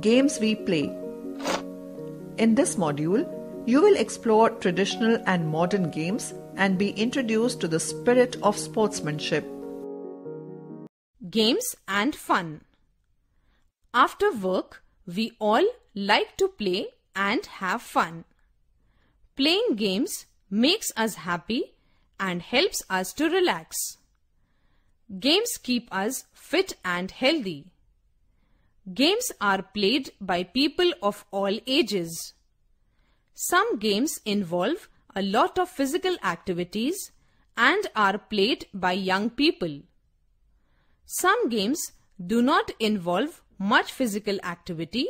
games we play. In this module, you will explore traditional and modern games and be introduced to the spirit of sportsmanship. Games and fun. After work, we all like to play and have fun. Playing games makes us happy and helps us to relax. Games keep us fit and healthy. Games are played by people of all ages. Some games involve a lot of physical activities and are played by young people. Some games do not involve much physical activity,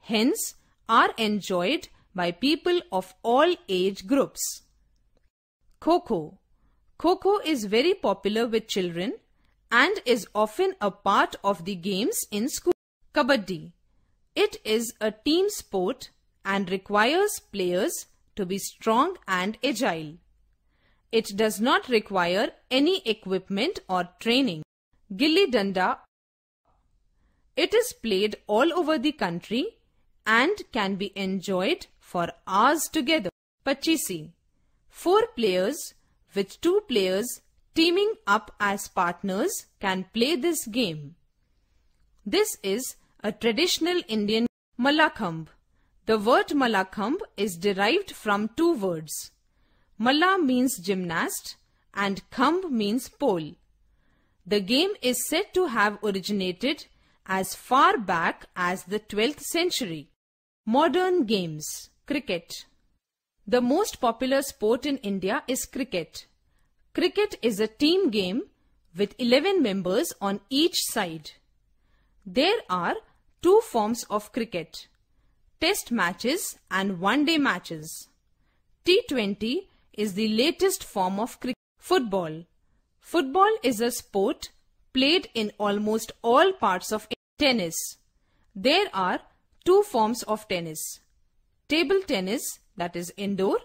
hence are enjoyed by people of all age groups. Coco Coco is very popular with children and is often a part of the games in school. Kabaddi. It is a team sport and requires players to be strong and agile. It does not require any equipment or training. Gilli Danda It is played all over the country and can be enjoyed for hours together. Pachisi Four players with two players teaming up as partners can play this game. This is a traditional Indian Malakhambh. The word Malakhambh is derived from two words. Mala means gymnast and Khambh means pole. The game is said to have originated as far back as the 12th century. Modern games Cricket The most popular sport in India is cricket. Cricket is a team game with 11 members on each side. There are two forms of cricket test matches and one day matches. T20 is the latest form of cricket. Football. Football is a sport played in almost all parts of tennis. There are two forms of tennis. Table tennis that is indoor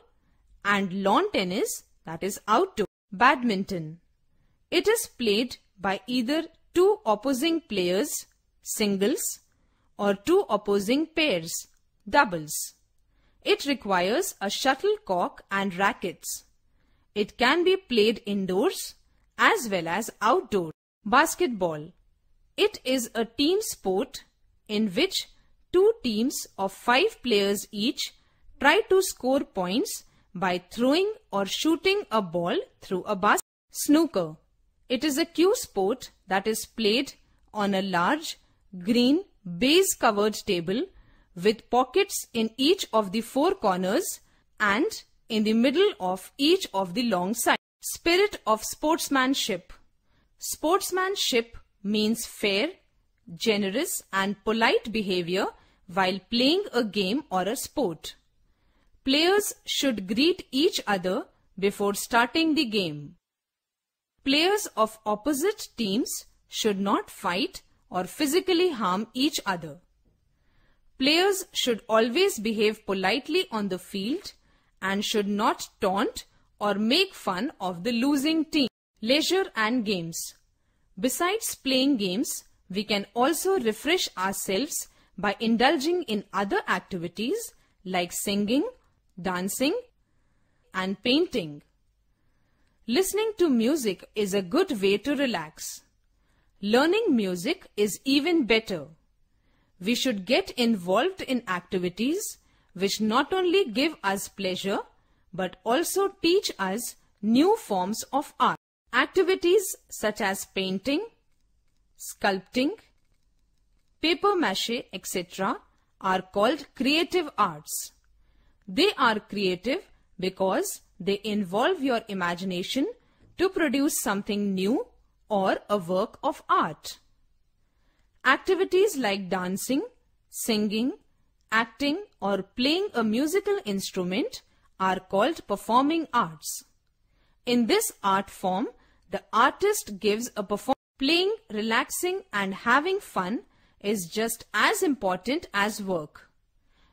and lawn tennis that is outdoor. Badminton. It is played by either two opposing players, singles or two opposing pairs, doubles. It requires a shuttlecock and rackets. It can be played indoors as well as outdoor. Basketball. It is a team sport in which two teams of five players each try to score points by throwing or shooting a ball through a basket. Snooker. It is a cue sport that is played on a large green base covered table with pockets in each of the four corners and in the middle of each of the long sides. Spirit of sportsmanship. Sportsmanship means fair, generous and polite behavior while playing a game or a sport. Players should greet each other before starting the game. Players of opposite teams should not fight or physically harm each other. Players should always behave politely on the field and should not taunt or make fun of the losing team. Leisure and games. Besides playing games, we can also refresh ourselves by indulging in other activities like singing, dancing, and painting. Listening to music is a good way to relax. Learning music is even better. We should get involved in activities which not only give us pleasure but also teach us new forms of art. Activities such as painting, sculpting, paper mache, etc. are called creative arts. They are creative because they involve your imagination to produce something new or a work of art. Activities like dancing, singing, acting or playing a musical instrument are called performing arts. In this art form, the artist gives a performance. Playing, relaxing and having fun is just as important as work.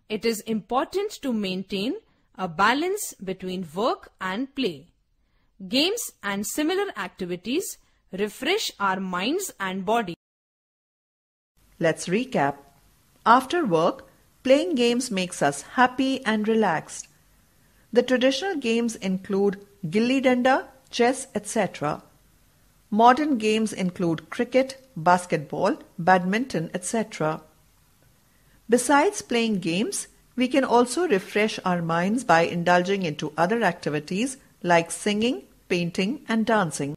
It is important to maintain a balance between work and play. Games and similar activities refresh our minds and body. Let's recap. After work, playing games makes us happy and relaxed. The traditional games include gilli danda, chess, etc. Modern games include cricket, basketball, badminton, etc. Besides playing games, we can also refresh our minds by indulging into other activities like singing, painting and dancing.